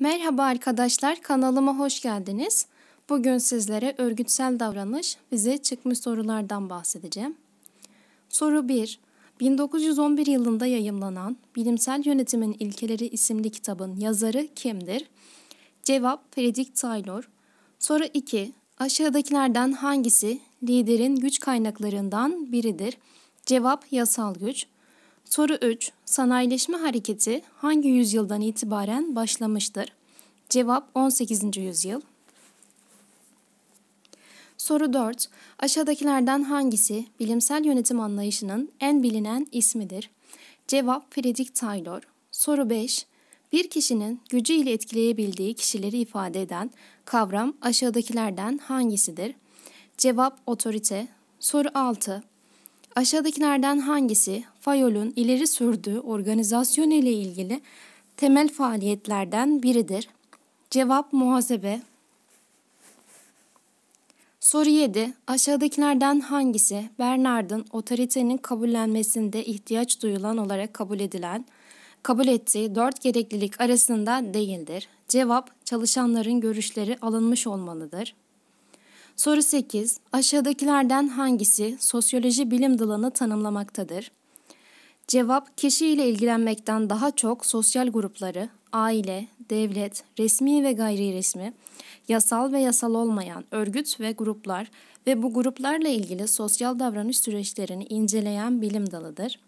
Merhaba arkadaşlar, kanalıma hoş geldiniz. Bugün sizlere örgütsel davranış bize çıkmış sorulardan bahsedeceğim. Soru 1. 1911 yılında yayımlanan Bilimsel Yönetimin İlkeleri isimli kitabın yazarı kimdir? Cevap Fredrik Taylor. Soru 2. Aşağıdakilerden hangisi liderin güç kaynaklarından biridir? Cevap yasal güç. Soru 3. Sanayileşme hareketi hangi yüzyıldan itibaren başlamıştır? Cevap 18. yüzyıl. Soru 4. Aşağıdakilerden hangisi bilimsel yönetim anlayışının en bilinen ismidir? Cevap Fredrik Taylor. Soru 5. Bir kişinin gücü ile etkileyebildiği kişileri ifade eden kavram aşağıdakilerden hangisidir? Cevap otorite. Soru 6. Aşağıdakilerden hangisi Fayol'un ileri sürdüğü organizasyon ile ilgili temel faaliyetlerden biridir? Cevap muhasebe. Soru 7. Aşağıdakilerden hangisi Bernard'ın otoritenin kabullenmesinde ihtiyaç duyulan olarak kabul edilen, kabul ettiği dört gereklilik arasında değildir? Cevap çalışanların görüşleri alınmış olmalıdır. Soru 8. Aşağıdakilerden hangisi sosyoloji bilim dalını tanımlamaktadır? Cevap, kişiyle ilgilenmekten daha çok sosyal grupları, aile, devlet, resmi ve gayri resmi, yasal ve yasal olmayan örgüt ve gruplar ve bu gruplarla ilgili sosyal davranış süreçlerini inceleyen bilim dalıdır.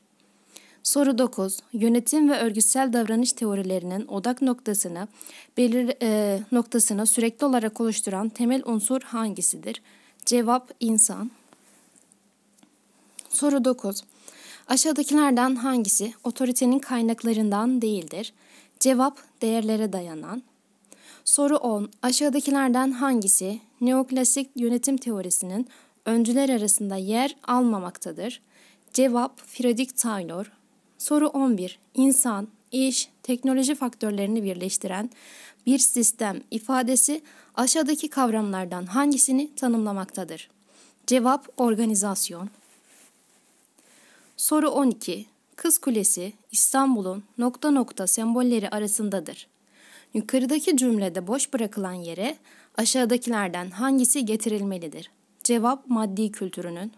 Soru 9. Yönetim ve örgütsel davranış teorilerinin odak noktasını belir e, noktasını sürekli olarak oluşturan temel unsur hangisidir? Cevap insan. Soru 9. Aşağıdakilerden hangisi otoritenin kaynaklarından değildir? Cevap değerlere dayanan. Soru 10. Aşağıdakilerden hangisi neoklasik yönetim teorisinin öncüler arasında yer almamaktadır? Cevap Friedrich Taylor, Soru 11. İnsan, iş, teknoloji faktörlerini birleştiren bir sistem ifadesi aşağıdaki kavramlardan hangisini tanımlamaktadır? Cevap organizasyon. Soru 12. Kız Kulesi İstanbul'un nokta nokta sembolleri arasındadır. Yukarıdaki cümlede boş bırakılan yere aşağıdakilerden hangisi getirilmelidir? Cevap maddi kültürünün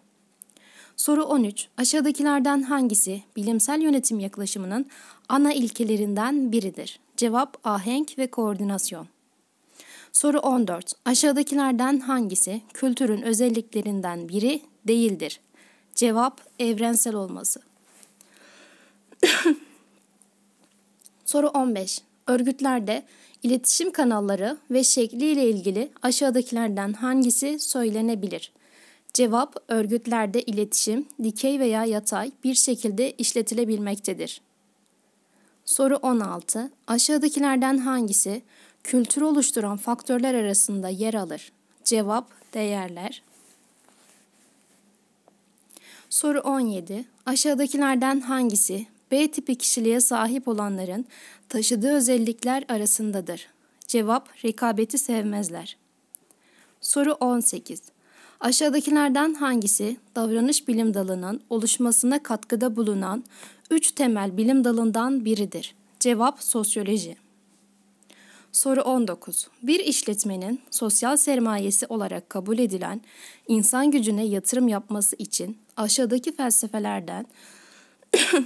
Soru 13. Aşağıdakilerden hangisi bilimsel yönetim yaklaşımının ana ilkelerinden biridir? Cevap ahenk ve koordinasyon. Soru 14. Aşağıdakilerden hangisi kültürün özelliklerinden biri değildir? Cevap evrensel olması. Soru 15. Örgütlerde iletişim kanalları ve şekliyle ilgili aşağıdakilerden hangisi söylenebilir? Cevap, örgütlerde iletişim, dikey veya yatay bir şekilde işletilebilmektedir. Soru 16. Aşağıdakilerden hangisi kültür oluşturan faktörler arasında yer alır? Cevap, değerler. Soru 17. Aşağıdakilerden hangisi B tipi kişiliğe sahip olanların taşıdığı özellikler arasındadır? Cevap, rekabeti sevmezler. Soru 18. Aşağıdakilerden hangisi davranış bilim dalının oluşmasına katkıda bulunan üç temel bilim dalından biridir? Cevap sosyoloji. Soru 19. Bir işletmenin sosyal sermayesi olarak kabul edilen insan gücüne yatırım yapması için aşağıdaki felsefelerden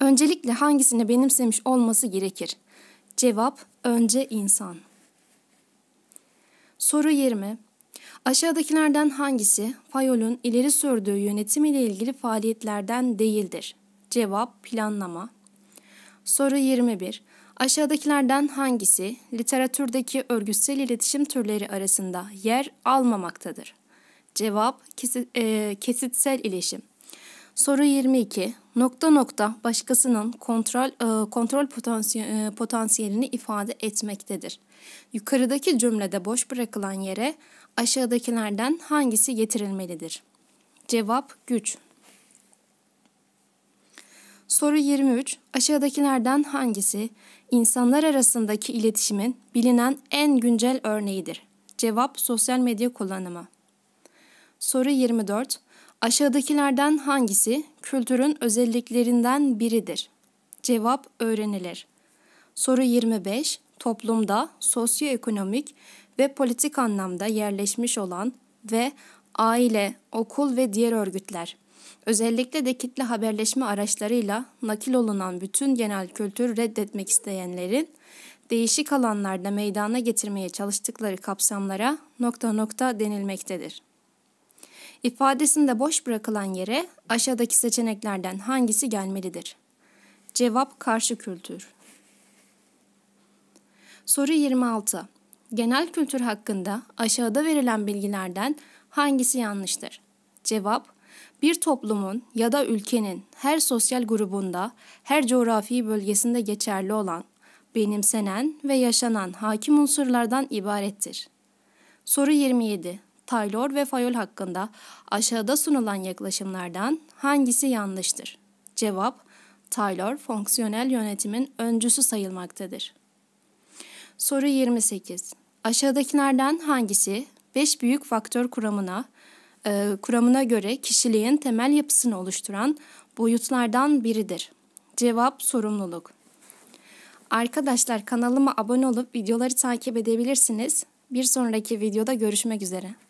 öncelikle hangisini benimsemiş olması gerekir? Cevap önce insan. Soru 20. Aşağıdakilerden hangisi Fayol'un ileri sürdüğü yönetim ile ilgili faaliyetlerden değildir? Cevap planlama. Soru 21. Aşağıdakilerden hangisi literatürdeki örgütsel iletişim türleri arasında yer almamaktadır? Cevap e, kesitsel iletişim. Soru 22. Nokta nokta başkasının kontrol e, kontrol e, potansiyelini ifade etmektedir. Yukarıdaki cümlede boş bırakılan yere Aşağıdakilerden hangisi getirilmelidir? Cevap güç. Soru 23. Aşağıdakilerden hangisi insanlar arasındaki iletişimin bilinen en güncel örneğidir? Cevap sosyal medya kullanımı. Soru 24. Aşağıdakilerden hangisi kültürün özelliklerinden biridir? Cevap öğrenilir. Soru 25. Toplumda sosyoekonomik ve politik anlamda yerleşmiş olan ve aile, okul ve diğer örgütler. Özellikle de kitle haberleşme araçlarıyla nakil olunan bütün genel kültür reddetmek isteyenlerin değişik alanlarda meydana getirmeye çalıştıkları kapsamlara nokta nokta denilmektedir. İfadesinde boş bırakılan yere aşağıdaki seçeneklerden hangisi gelmelidir? Cevap karşı kültür. Soru 26. Genel kültür hakkında aşağıda verilen bilgilerden hangisi yanlıştır? Cevap bir toplumun ya da ülkenin her sosyal grubunda, her coğrafi bölgesinde geçerli olan, benimsenen ve yaşanan hakim unsurlardan ibarettir. Soru 27. Taylor ve Fayol hakkında aşağıda sunulan yaklaşımlardan hangisi yanlıştır? Cevap, Taylor fonksiyonel yönetimin öncüsü sayılmaktadır. Soru 28. Aşağıdakilerden hangisi beş büyük faktör kuramına e, kuramına göre kişiliğin temel yapısını oluşturan boyutlardan biridir? Cevap sorumluluk. Arkadaşlar kanalıma abone olup videoları takip edebilirsiniz. Bir sonraki videoda görüşmek üzere.